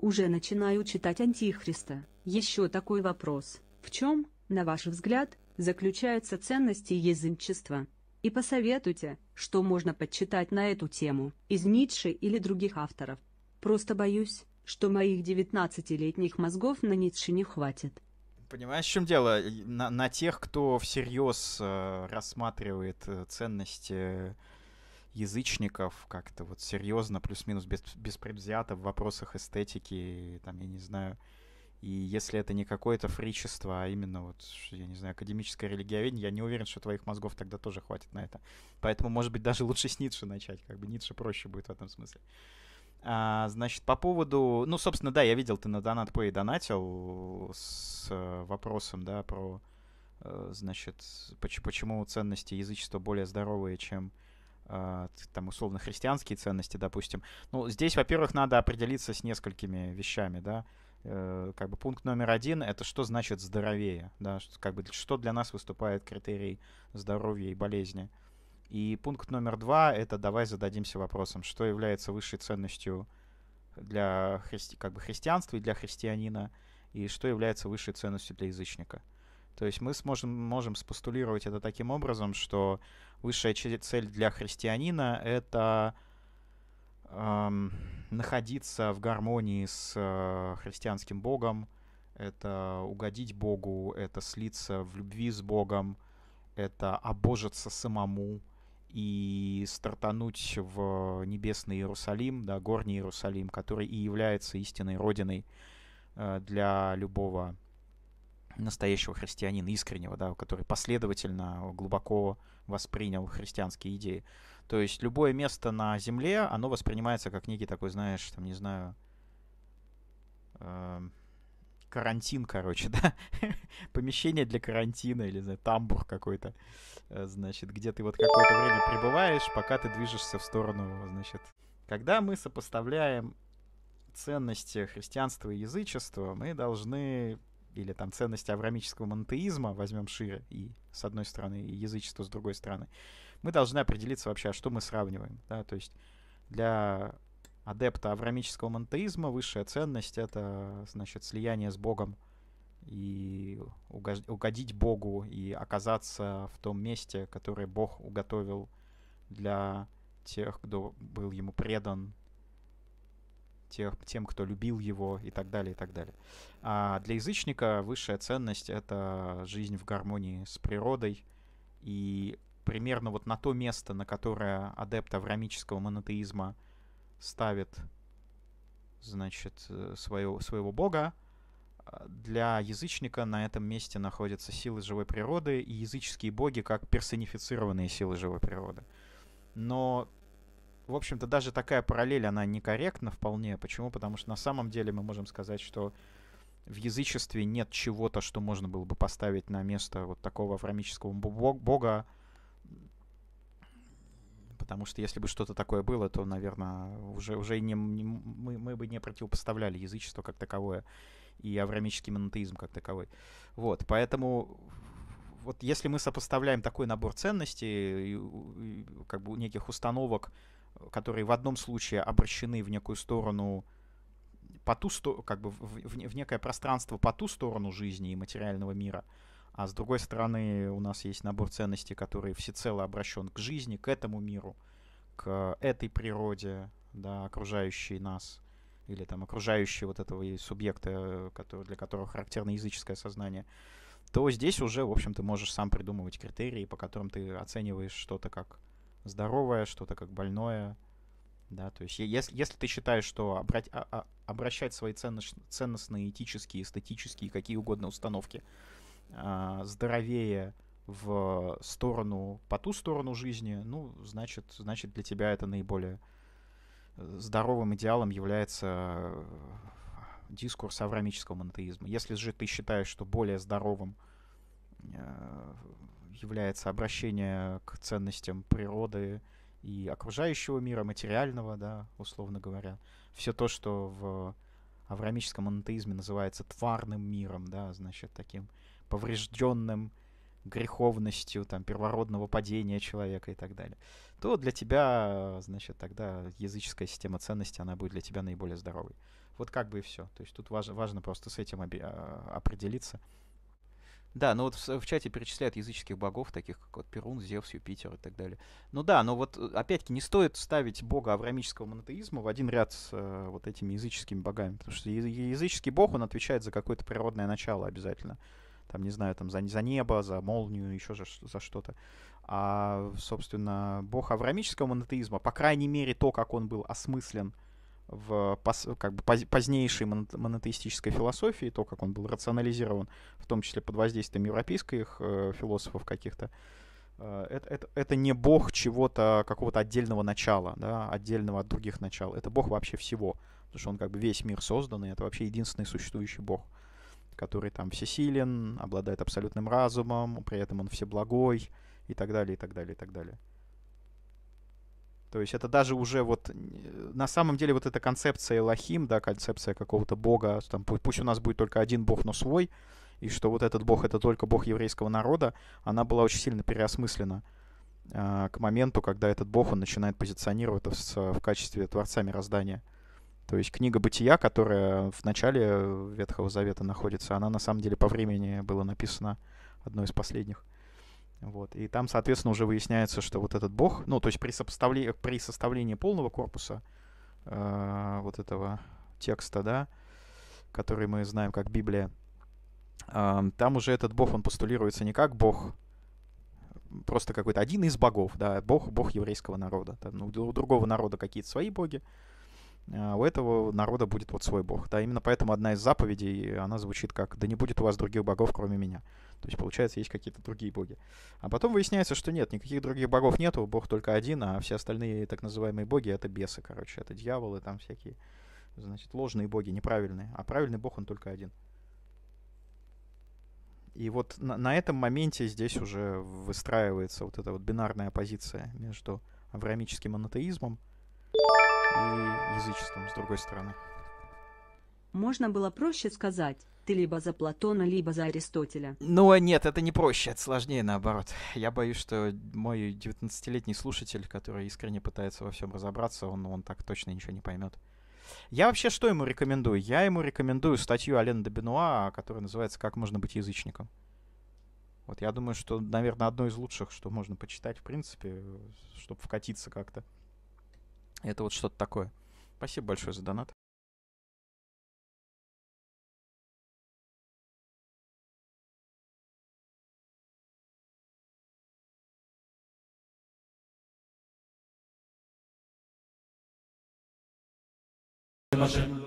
Уже начинаю читать Антихриста. Еще такой вопрос. В чем, на ваш взгляд, заключаются ценности язычества? И посоветуйте, что можно подчитать на эту тему из Ницше или других авторов. Просто боюсь, что моих 19-летних мозгов на Ницше не хватит. Понимаешь, в чем дело? На, на тех, кто всерьез э, рассматривает э, ценности язычников как-то вот серьезно, плюс-минус без, без предвзято в вопросах эстетики, там, я не знаю. И если это не какое-то фричество, а именно вот, я не знаю, академическое религиоведение, я не уверен, что твоих мозгов тогда тоже хватит на это. Поэтому, может быть, даже лучше с Ницше начать, как бы Ницше проще будет в этом смысле. А, значит, по поводу... Ну, собственно, да, я видел, ты на Донат Pay донатил с э, вопросом, да, про, э, значит, почему ценности язычества более здоровые, чем а, там условно христианские ценности, допустим. Ну, здесь, во-первых, надо определиться с несколькими вещами, да. Э, как бы пункт номер один — это что значит здоровее, да, как бы что для нас выступает критерий здоровья и болезни. И пункт номер два — это давай зададимся вопросом, что является высшей ценностью для христи... как бы христианства и для христианина, и что является высшей ценностью для язычника — то есть мы сможем, можем спостулировать это таким образом, что высшая цель для христианина — это эм, находиться в гармонии с э, христианским Богом, это угодить Богу, это слиться в любви с Богом, это обожиться самому и стартануть в небесный Иерусалим, да, горний Иерусалим, который и является истинной родиной э, для любого настоящего христианина, искреннего, да, который последовательно, глубоко воспринял христианские идеи. То есть любое место на земле, оно воспринимается как некий такой, знаешь, там, не знаю, э, карантин, короче, да, помещение для карантина или, знаю, тамбур какой-то, э, значит, где ты вот какое-то время пребываешь, пока ты движешься в сторону, значит. Когда мы сопоставляем ценности христианства и язычества, мы должны или там ценности аврамического монотеизма, возьмем шире, и с одной стороны, и язычество с другой стороны, мы должны определиться вообще, а что мы сравниваем. Да? То есть для адепта аврамического монотеизма высшая ценность — это, значит, слияние с Богом и угодить Богу, и оказаться в том месте, которое Бог уготовил для тех, кто был ему предан, тех, тем, кто любил его и так далее, и так далее. А для язычника высшая ценность — это жизнь в гармонии с природой, и примерно вот на то место, на которое адепт аврамического монотеизма ставит, значит, э, своего своего бога, для язычника на этом месте находятся силы живой природы и языческие боги как персонифицированные силы живой природы. Но в общем-то, даже такая параллель, она некорректна вполне. Почему? Потому что на самом деле мы можем сказать, что в язычестве нет чего-то, что можно было бы поставить на место вот такого аврамического бога, потому что если бы что-то такое было, то, наверное, уже, уже не, не, мы, мы бы не противопоставляли язычество как таковое и аврамический монотеизм как таковой. Вот, поэтому вот если мы сопоставляем такой набор ценностей, и, и, как бы неких установок которые в одном случае обращены в некую сторону по ту сто как бы в, в, в некое пространство по ту сторону жизни и материального мира, а с другой стороны у нас есть набор ценностей, который всецело обращен к жизни, к этому миру, к этой природе, да, окружающей нас, или там окружающей вот этого и субъекта, который, для которого характерно языческое сознание, то здесь уже, в общем, ты можешь сам придумывать критерии, по которым ты оцениваешь что-то как здоровое, что-то как больное. Да, то есть если, если ты считаешь, что обрать, а, а, обращать свои ценнош, ценностные, этические, эстетические, какие угодно установки а, здоровее в сторону, по ту сторону жизни, ну, значит, значит для тебя это наиболее э, здоровым идеалом является э, дискурс аврамического монотеизма. Если же ты считаешь, что более здоровым э, является обращение к ценностям природы и окружающего мира, материального, да, условно говоря. Все то, что в аврамическом монотеизме называется тварным миром, да, значит, таким поврежденным греховностью, там, первородного падения человека и так далее, то для тебя, значит, тогда языческая система ценностей, она будет для тебя наиболее здоровой. Вот как бы и все. То есть тут важно, важно просто с этим а, определиться да, ну вот в, в чате перечисляют языческих богов, таких как вот Перун, Зевс, Юпитер и так далее. Ну да, но вот э, опять-таки не стоит ставить бога авраамического монотеизма в один ряд с э, вот этими языческими богами, потому что языческий бог, он отвечает за какое-то природное начало обязательно. Там, не знаю, там за, за небо, за молнию, еще за, за что-то. А, собственно, бог авраамического монотеизма, по крайней мере, то, как он был осмыслен, э, в как бы позднейшей монотеистической философии, то, как он был рационализирован, в том числе под воздействием европейских э, философов каких-то, э, это, это, это не бог чего-то, какого-то отдельного начала, да, отдельного от других начал. Это бог вообще всего, потому что он как бы весь мир создан, и это вообще единственный существующий бог, который там всесилен, обладает абсолютным разумом, при этом он всеблагой и так далее, и так далее, и так далее. То есть это даже уже вот э, на самом деле вот эта концепция Элохим, да, концепция какого-то бога, там, пусть у нас будет только один бог, но свой, и что вот этот бог это только бог еврейского народа, она была очень сильно переосмыслена э, к моменту, когда этот бог, он начинает позиционироваться в качестве творца мироздания. То есть книга «Бытия», которая в начале Ветхого Завета находится, она на самом деле по времени была написана одной из последних. Вот. И там, соответственно, уже выясняется, что вот этот бог, ну, то есть при, сопоставлении, при составлении полного корпуса э, вот этого текста, да, который мы знаем как Библия, э, там уже этот бог, он постулируется не как бог, просто какой-то один из богов, да, а бог, бог еврейского народа. Там, ну, у другого народа какие-то свои боги, а у этого народа будет вот свой бог. Да, именно поэтому одна из заповедей, она звучит как «Да не будет у вас других богов, кроме меня». То есть, получается, есть какие-то другие боги. А потом выясняется, что нет, никаких других богов нету, бог только один, а все остальные так называемые боги — это бесы, короче, это дьяволы там всякие, значит, ложные боги, неправильные. А правильный бог, он только один. И вот на, на этом моменте здесь уже выстраивается вот эта вот бинарная позиция между авраамическим монотеизмом и язычеством, с другой стороны. Можно было проще сказать, ты либо за Платона, либо за Аристотеля. Ну, нет, это не проще, это сложнее наоборот. Я боюсь, что мой 19-летний слушатель, который искренне пытается во всем разобраться, он, он так точно ничего не поймет. Я вообще что ему рекомендую? Я ему рекомендую статью Алена де Бенуа, которая называется «Как можно быть язычником». Вот я думаю, что, наверное, одно из лучших, что можно почитать, в принципе, чтобы вкатиться как-то. Это вот что-то такое. Спасибо большое за донат. Hashem, Hashem.